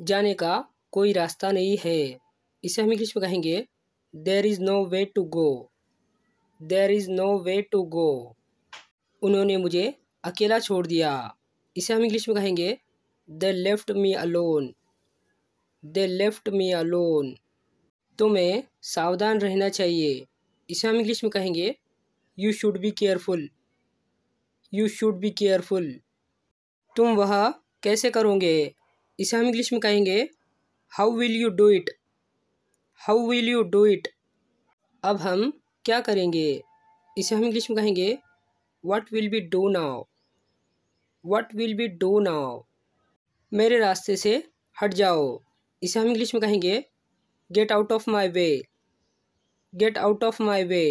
जाने का कोई रास्ता नहीं है इसे हम इंग्लिश में कहेंगे there is no way to go there is no way to go उन्होंने मुझे अकेला छोड़ दिया इसे हम इंग्लिश में कहेंगे they left me alone they left me alone तुम्हें सावधान रहना चाहिए इसे हम इंग्लिश में कहेंगे you should be careful you should be careful तुम वह कैसे करोगे इसे हम इंग्लिश में कहेंगे how will you do it how will you do it अब हम क्या करेंगे इसे हम इंग्लिश में कहेंगे what will be do now what will be do now मेरे रास्ते से हट जाओ इसे हम इंग्लिश में कहेंगे get out of my way get out of my way